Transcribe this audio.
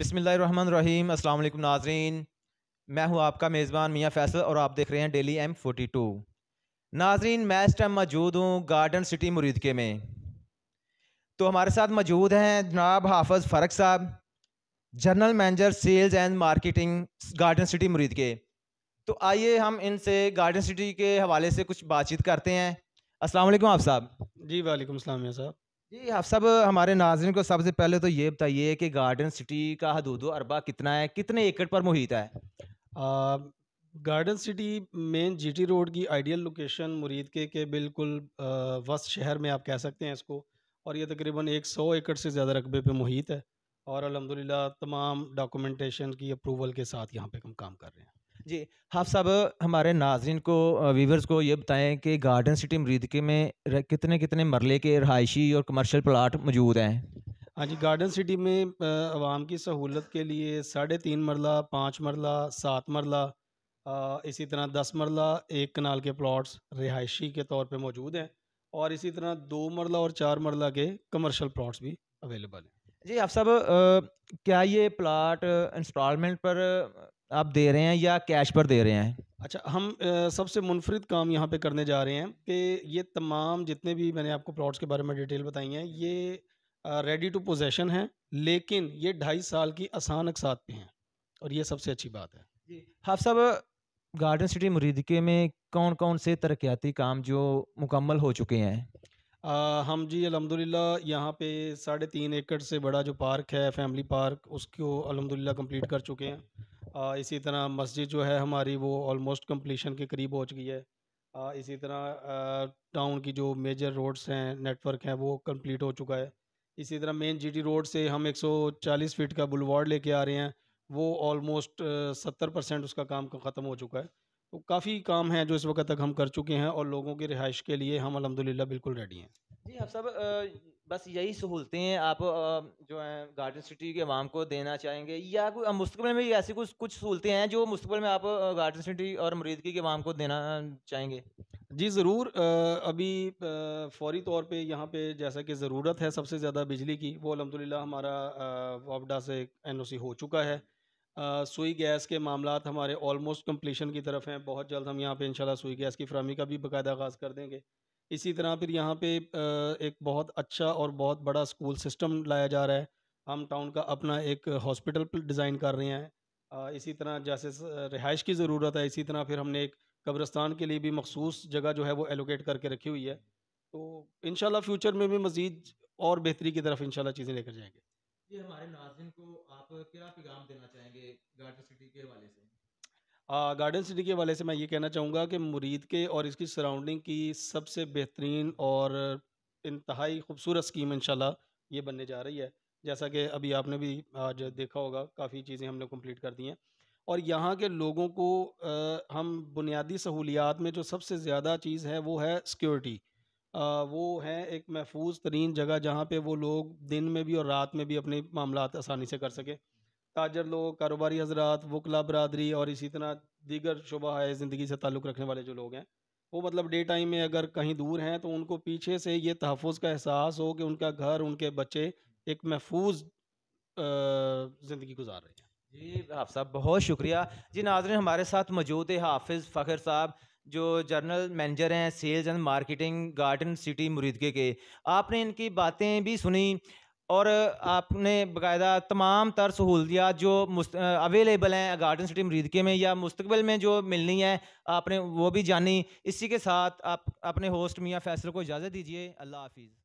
बिसमीम अल्लाम नाजरीन मैं हूं आपका मेज़बान मियां फैसल और आप देख रहे हैं डेली एम फोटी टू नाजरीन मैं इस टाइम मौजूद हूं गार्डन सिटी मुरीद के में तो हमारे साथ मौजूद हैं जनाब हाफज फ़रक साहब general manager sales and marketing Garden City Muridke तो आइए हम इनसे गार्डन सिटी के हवाले से कुछ बातचीत करते हैं अस्सलाम आप साहब जी वालेकुम साहब जी आप हाँ, सब हमारे नाजरन को सबसे पहले तो ये बताइए कि गार्डन सिटी का हदूद अरबा कितना है कितने एकड़ पर मुहित है आ, Garden City main GT Road की आइडियल लोकेशन मुरीद के के बिल्कुल वस्त शहर में आप कह सकते हैं इसको और ये तकरीबन एक सौ एकड़ से ज़्यादा रकबे पे मुहित है और अलहमदिल्ला तमाम डॉक्यूमेंटेशन की अप्रूवल के साथ यहाँ पे हम काम कर रहे हैं जी हाफ साहब हमारे नाजरन को वीवर्स को ये बताएं कि गार्डन सिटी मरीदके में कितने कितने मरले के रहायशी और कमर्शियल प्लाट मौजूद हैं हाँ जी गार्डन सिटी में आवाम की सहूलत के लिए साढ़े तीन मरला पाँच मरला सात मरला इसी तरह दस मरला एक कनाल के प्लाट्स रिहायशी के तौर पर मौजूद हैं और इसी तरह दो मरला और चार मरला के कमर्शल प्लाट्स भी अवेलेबल हैं जी आप सब क्या ये प्लाट इंस्टॉलमेंट पर आप दे रहे हैं या कैश पर दे रहे हैं अच्छा हम सबसे मुनफरद काम यहाँ पे करने जा रहे हैं कि ये तमाम जितने भी मैंने आपको प्लॉट्स के बारे में डिटेल बताई हैं ये रेडी टू पोजेशन है लेकिन ये ढाई साल की आसान अकसात पे हैं और ये सबसे अच्छी बात है जी हाफ साहब गार्डन सिटी मुरीदके में कौन कौन से तरक्याती काम जो मुकम्मल हो चुके हैं आ, हम जी अलहमदिल्ला यहाँ पे साढ़े तीन एकड़ से बड़ा जो पार्क है फैमिली पार्क उसको अलहमदिल्ला कंप्लीट कर चुके हैं आ, इसी तरह मस्जिद जो है हमारी वो ऑलमोस्ट कम्पलीशन के करीब पहुँच गई है आ, इसी तरह टाउन की जो मेजर रोड्स हैं नेटवर्क हैं वो कंप्लीट हो चुका है इसी तरह मेन जीटी रोड से हम 140 फीट का बुलवार्ड लेके आ रहे हैं वो ऑलमोस्ट सत्तर परसेंट उसका काम ख़त्म हो चुका है तो काफ़ी काम है जो इस वक्त तक हम कर चुके हैं और लोगों की रिहाइश के लिए हम अलहमदिल्ला बिल्कुल रेडी हैं जी आप सब बस यही सहूलतें हैं आप जो है गार्डन सिटी के अवाम को देना चाहेंगे या कोई मुस्तबल में ऐसी कुछ कुछ सहूलतें हैं जो मुस्तबल में आप गार्डन सिटी और मरीदगी के अवाम को देना चाहेंगे जी ज़रूर अभी फौरी तौर पे यहाँ पे जैसा कि ज़रूरत है सबसे ज़्यादा बिजली की वो अलहमदिल्ला हमारा वापडा से सी हो चुका है सुई गैस के मामला हमारे ऑलमोस्ट कम्पलीशन की तरफ हैं बहुत जल्द हम यहाँ पर इनशाला सुई गैस की फ्राहमी का भी बाकायदा आगाज़ कर देंगे इसी तरह फिर यहाँ पे एक बहुत अच्छा और बहुत बड़ा स्कूल सिस्टम लाया जा रहा है हम टाउन का अपना एक हॉस्पिटल डिज़ाइन कर रहे हैं इसी तरह जैसे रिहाइश की ज़रूरत है इसी तरह फिर हमने एक कब्रस्तान के लिए भी मखसूस जगह जो है वो एलोकेट करके रखी हुई है तो इन फ्यूचर में भी मज़ीद और बेहतरी की तरफ इन चीज़ें लेकर जाएंगे जी हमारे नाजिन को आप क्या पैगाम देना चाहेंगे गार्डन सिटी के हवाले से गार्डन सिटी के वाले से मैं ये कहना चाहूँगा कि मुरीद के और इसकी सराउंडिंग की सबसे बेहतरीन और इंतहाई खूबसूरत स्कीम इन ये बनने जा रही है जैसा कि अभी आपने भी आज देखा होगा काफ़ी चीज़ें हमने कंप्लीट कर दी हैं और यहाँ के लोगों को आ, हम बुनियादी सहूलियात में जो सबसे ज़्यादा चीज़ है वो है सिक्योरिटी वो है एक महफूज तरीन जगह जहाँ पे वो लोग दिन में भी और रात में भी अपने मामला आसानी से कर सकें ताजर लोग कारोबारी हजरात वकला बरदरी और इसी तरह दीगर शुबा है ज़िंदगी से ताल्लुक़ रखने वाले जो लोग हैं वो मतलब डे टाइम में अगर कहीं दूर हैं तो उनको पीछे से ये तहफ़ का एहसास हो कि उनका घर उनके बच्चे एक महफूज ज़िंदगी गुजार रहे हैं जी हाफ साहब बहुत शुक्रिया जी नाजरन हमारे साथ मौजूद है हाफिज़ फ़खर साहब जो जर्नल मैनेजर हैं sales and marketing Garden City Muridke के आपने इनकी बातें भी सुनी और आपने बाकायदा तमाम तर सहूलियात जो अवेलेबल हैं गार्डन सिटी मरीदके में या मुस्तबिल में जो मिलनी है आपने वो भी जानी इसी के साथ आप अपने होस्ट मियाँ फैसल को इजाज़त दीजिए अल्लाह हाफिज़